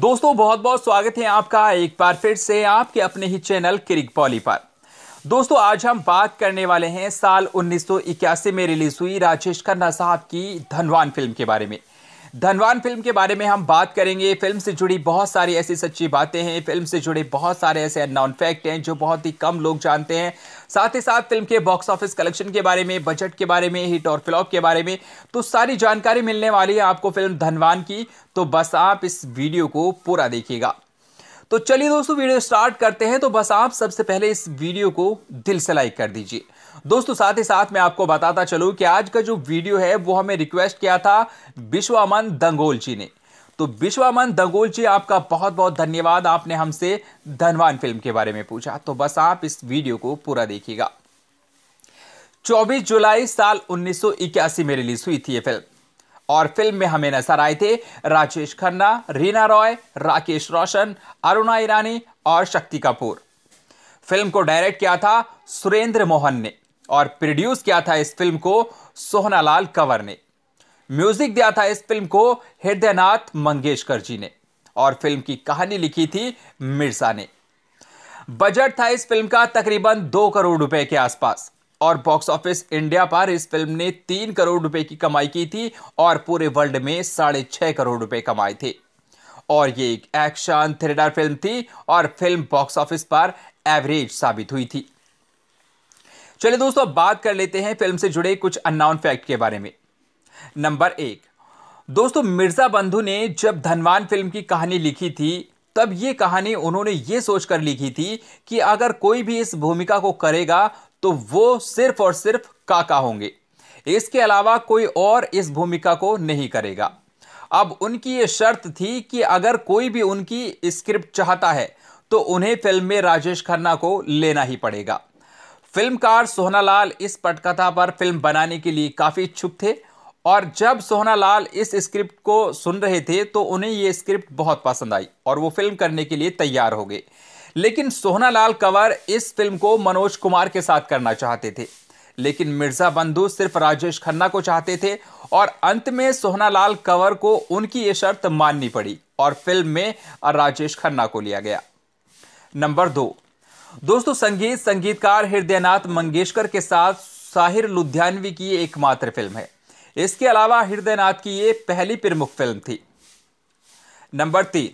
दोस्तों बहुत बहुत स्वागत है आपका एक बार फिर से आपके अपने ही चैनल क्रिक पॉली पर दोस्तों आज हम बात करने वाले हैं साल 1981 में रिलीज हुई राजेश खन्ना साहब की धनवान फिल्म के बारे में धनवान फिल्म के बारे में हम बात करेंगे फिल्म से जुड़ी बहुत सारी ऐसी सच्ची बातें हैं फिल्म से जुड़े बहुत सारे ऐसे अननोन फैक्ट हैं जो बहुत ही कम लोग जानते हैं साथ ही साथ फिल्म के बॉक्स ऑफिस कलेक्शन के बारे में बजट के बारे में हिट और फ्लॉप के बारे में तो सारी जानकारी मिलने वाली है आपको फिल्म धनवान की तो बस आप इस वीडियो को पूरा देखिएगा तो चलिए दोस्तों वीडियो स्टार्ट करते हैं तो बस आप सबसे पहले इस वीडियो को दिल से लाइक कर दीजिए दोस्तों साथ ही साथ मैं आपको बताता चलू कि आज का जो वीडियो है वो हमें रिक्वेस्ट किया था विश्वामन दंगोल जी ने तो विश्वामन दंगोल जी आपका बहुत बहुत धन्यवाद आपने हमसे धनवान फिल्म के बारे में पूछा तो बस आप इस वीडियो को पूरा देखिएगा 24 जुलाई साल 1981 में रिलीज हुई थी ये फिल्म और फिल्म में हमें नजर आए थे राजेश खन्ना रीना रॉय राकेश रोशन अरुणा ईरानी और शक्ति कपूर फिल्म को डायरेक्ट किया था सुरेंद्र मोहन ने और प्रोड्यूस किया था इस फिल्म को सोहनालाल कंवर ने म्यूजिक दिया था इस फिल्म को हृदयनाथ मंगेशकर जी ने और फिल्म की कहानी लिखी थी मिर्जा ने बजट था इस फिल्म का तकरीबन दो करोड़ रुपए के आसपास और बॉक्स ऑफिस इंडिया पर इस फिल्म ने तीन करोड़ रुपए की कमाई की थी और पूरे वर्ल्ड में साढ़े छह करोड़ रुपए कमाए थे और ये एक एक्शन थ्रिलर फिल्म थी और फिल्म बॉक्स ऑफिस पर एवरेज साबित हुई थी चलिए दोस्तों बात कर लेते हैं फिल्म से जुड़े कुछ अननाउन फैक्ट के बारे में नंबर एक दोस्तों मिर्जा बंधु ने जब धनवान फिल्म की कहानी लिखी थी तब ये कहानी उन्होंने ये सोचकर लिखी थी कि अगर कोई भी इस भूमिका को करेगा तो वो सिर्फ और सिर्फ काका होंगे इसके अलावा कोई और इस भूमिका को नहीं करेगा अब उनकी ये शर्त थी कि अगर कोई भी उनकी स्क्रिप्ट चाहता है तो उन्हें फिल्म में राजेश खन्ना को लेना ही पड़ेगा फिल्मकार सोहनालाल इस पटकथा पर फिल्म बनाने के लिए काफ़ी इच्छुक थे और जब सोहनालाल इस स्क्रिप्ट को सुन रहे थे तो उन्हें ये स्क्रिप्ट बहुत पसंद आई और वो फिल्म करने के लिए तैयार हो गए लेकिन लाल कंवर इस फिल्म को मनोज कुमार के साथ करना चाहते थे लेकिन मिर्जा बंधु सिर्फ राजेश खन्ना को चाहते थे और अंत में लाल कंवर को उनकी ये शर्त माननी पड़ी और फिल्म में राजेश खन्ना को लिया गया नंबर दो दोस्तों संगीत संगीतकार हृदयनाथ मंगेशकर के साथ साहिर लुधियानवी की एकमात्र फिल्म है इसके अलावा हृदयनाथ की यह पहली प्रमुख फिल्म थी नंबर तीन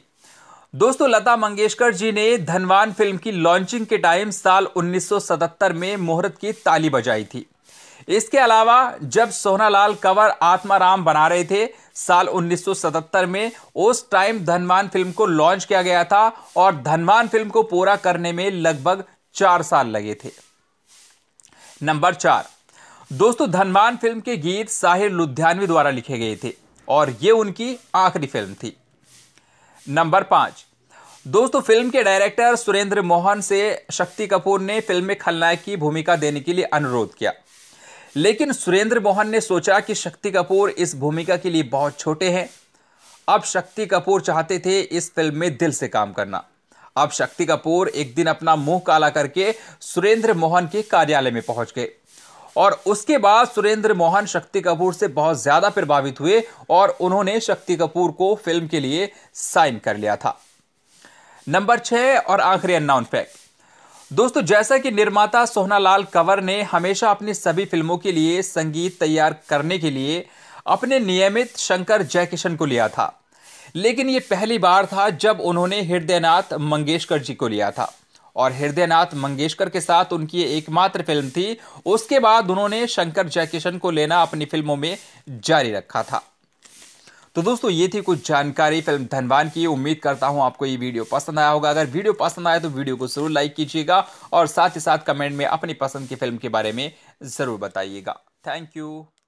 दोस्तों लता मंगेशकर जी ने धनवान फिल्म की लॉन्चिंग के टाइम साल 1977 में मुहूर्त की ताली बजाई थी इसके अलावा जब सोनालाल कंवर आत्माराम बना रहे थे साल 1977 में उस टाइम धनवान फिल्म को लॉन्च किया गया था और धनवान फिल्म को पूरा करने में लगभग चार साल लगे थे नंबर चार दोस्तों धनवान फिल्म के गीत साहिर लुधियानवी द्वारा लिखे गए थे और ये उनकी आखिरी फिल्म थी नंबर पांच दोस्तों फिल्म के डायरेक्टर सुरेंद्र मोहन से शक्ति कपूर ने फिल्म में खलनायक की भूमिका देने के लिए अनुरोध किया लेकिन सुरेंद्र मोहन ने सोचा कि शक्ति कपूर इस भूमिका के लिए बहुत छोटे हैं अब शक्ति कपूर चाहते थे इस फिल्म में दिल से काम करना अब शक्ति कपूर एक दिन अपना मुंह काला करके सुरेंद्र मोहन के कार्यालय में पहुंच गए और उसके बाद सुरेंद्र मोहन शक्ति कपूर से बहुत ज़्यादा प्रभावित हुए और उन्होंने शक्ति कपूर को फिल्म के लिए साइन कर लिया था नंबर छह और आखिरी अनाउन फैक्ट दोस्तों जैसा कि निर्माता सोहनालाल कंवर ने हमेशा अपनी सभी फिल्मों के लिए संगीत तैयार करने के लिए अपने नियमित शंकर जयकिशन को लिया था लेकिन ये पहली बार था जब उन्होंने हृदयनाथ मंगेशकर जी को लिया था और हृदयनाथ मंगेशकर के साथ उनकी एकमात्र फिल्म थी उसके बाद उन्होंने शंकर जयकिशन को लेना अपनी फिल्मों में जारी रखा था तो दोस्तों ये थी कुछ जानकारी फिल्म धनवान की उम्मीद करता हूं आपको ये वीडियो पसंद आया होगा अगर वीडियो पसंद आया तो वीडियो को जरूर लाइक कीजिएगा और साथ ही साथ कमेंट में अपनी पसंद की फिल्म के बारे में ज़रूर बताइएगा थैंक यू